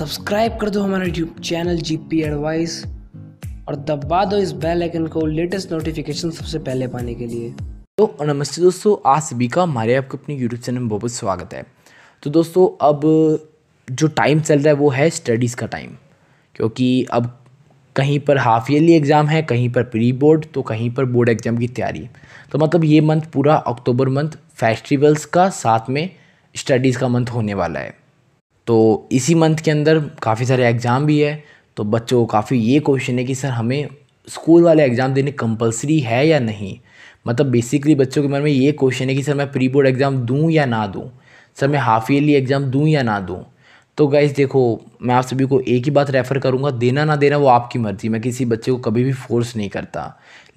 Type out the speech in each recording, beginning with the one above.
subscribe कर दो हमारा YouTube channel G P advice और दबा दो इस बेल आइकन को लेटेस्ट नोटिफिकेशन सबसे पहले पाने के लिए तो नमस्ते दोस्तों आज सभी का हमारे आपके अपने यूट्यूब चैनल में बहुत स्वागत है तो दोस्तों अब जो टाइम चल रहा है वो है स्टडीज़ का टाइम क्योंकि अब कहीं पर हाफ ईयरली एग्ज़ाम है कहीं पर प्री बोर्ड तो कहीं पर बोर्ड एग्ज़ाम की तैयारी तो मतलब ये मंथ पूरा अक्टूबर मंथ फेस्टिवल्स का साथ में स्टडीज़ का मंथ होने वाला है तो इसी मंथ के अंदर काफ़ी सारे एग्ज़ाम भी है तो बच्चों को काफ़ी ये क्वेश्चन है कि सर हमें स्कूल वाले एग्ज़ाम देने कंपलसरी है या नहीं मतलब बेसिकली बच्चों के मन में ये क्वेश्चन है कि सर मैं प्री बोर्ड एग्ज़ाम दूँ या ना दूँ सर मैं हाफ ईयरली एग्ज़ाम दूँ या ना दूँ तो गाइज़ देखो मैं आप सभी को एक ही बात रेफ़र करूँगा देना ना देना वो आपकी मर्ज़ी मैं किसी बच्चे को कभी भी फोर्स नहीं करता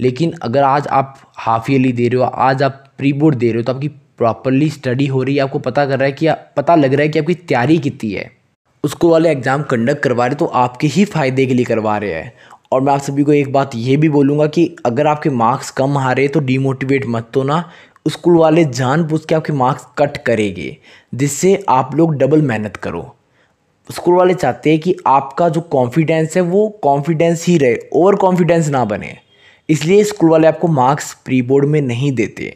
लेकिन अगर आज आप हाफ ईयरली दे रहे हो आज आप प्री बोर्ड दे रहे हो तो आपकी प्रॉपरली स्टडी हो रही है आपको पता कर रहा है कि पता लग रहा है कि आपकी तैयारी कितनी है उसको वाले एग्ज़ाम कंडक्ट करवा रहे तो आपके ही फ़ायदे के लिए करवा रहे हैं और मैं आप सभी को एक बात ये भी बोलूँगा कि अगर आपके मार्क्स कम आ रहे तो डीमोटिवेट मत तो ना स्कूल वाले जानबूझ के आपके मार्क्स कट करेंगे जिससे आप लोग डबल मेहनत करो स्कूल वाले चाहते हैं कि आपका जो कॉन्फिडेंस है वो कॉन्फिडेंस ही रहे ओवर कॉन्फिडेंस ना बने इसलिए स्कूल वाले आपको मार्क्स प्री बोर्ड में नहीं देते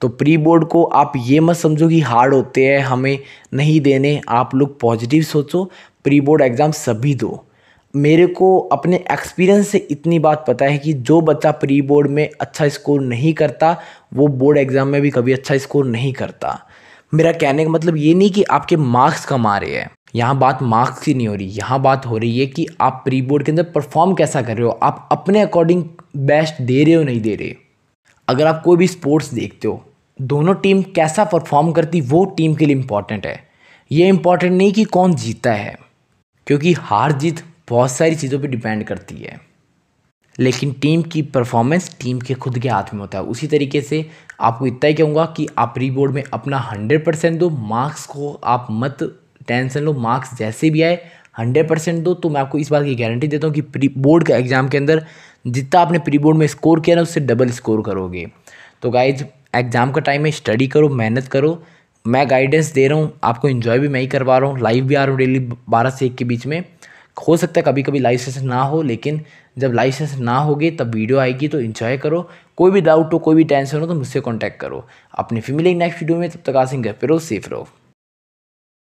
तो प्री बोर्ड को आप ये मत समझो कि हार्ड होते हैं हमें नहीं देने आप लोग पॉजिटिव सोचो प्री बोर्ड एग्ज़ाम सभी दो मेरे को अपने एक्सपीरियंस से इतनी बात पता है कि जो बच्चा प्री बोर्ड में अच्छा स्कोर नहीं करता वो बोर्ड एग्ज़ाम में भी कभी अच्छा स्कोर नहीं करता मेरा कहने का मतलब ये नहीं कि आपके मार्क्स कम आ रहे हैं यहाँ बात मार्क्स की नहीं हो रही यहाँ बात हो रही है कि आप प्री बोर्ड के अंदर परफॉर्म कैसा कर रहे हो आप अपने अकॉर्डिंग बेस्ट दे रहे हो नहीं दे रहे हो अगर आप कोई भी स्पोर्ट्स देखते हो दोनों टीम कैसा परफॉर्म करती वो टीम के लिए इम्पॉर्टेंट है ये इम्पॉर्टेंट नहीं कि कौन जीतता है क्योंकि हार जीत बहुत सारी चीज़ों पे डिपेंड करती है लेकिन टीम की परफॉर्मेंस टीम के खुद के हाथ में होता है उसी तरीके से आपको इतना ही कहूँगा कि आप प्री बोर्ड में अपना हंड्रेड परसेंट दो मार्क्स को आप मत टेंशन लो मार्क्स जैसे भी आए हंड्रेड परसेंट दो तो मैं आपको इस बात की गारंटी देता हूँ कि प्री बोर्ड के एग्ज़ाम के अंदर जितना आपने प्री बोर्ड में स्कोर किया ना उससे डबल स्कोर करोगे तो गाइज एग्ज़ाम का टाइम है स्टडी करो मेहनत करो मैं गाइडेंस दे रहा हूँ आपको इन्जॉय भी मैं ही करवा रहा हूँ लाइव भी आ रहा हूँ डेली बारह से एक के बीच में हो सकता है कभी कभी लाइव सेशन ना हो लेकिन जब लाइव सेशन ना होगी तब वीडियो आएगी तो इन्जॉय करो कोई भी डाउट हो कोई भी टेंशन हो तो मुझसे कॉन्टैक्ट करो अपनी फैमिली नेक्स्ट वीडियो में तब तक आसिंग घर पर रहो सेफ रहो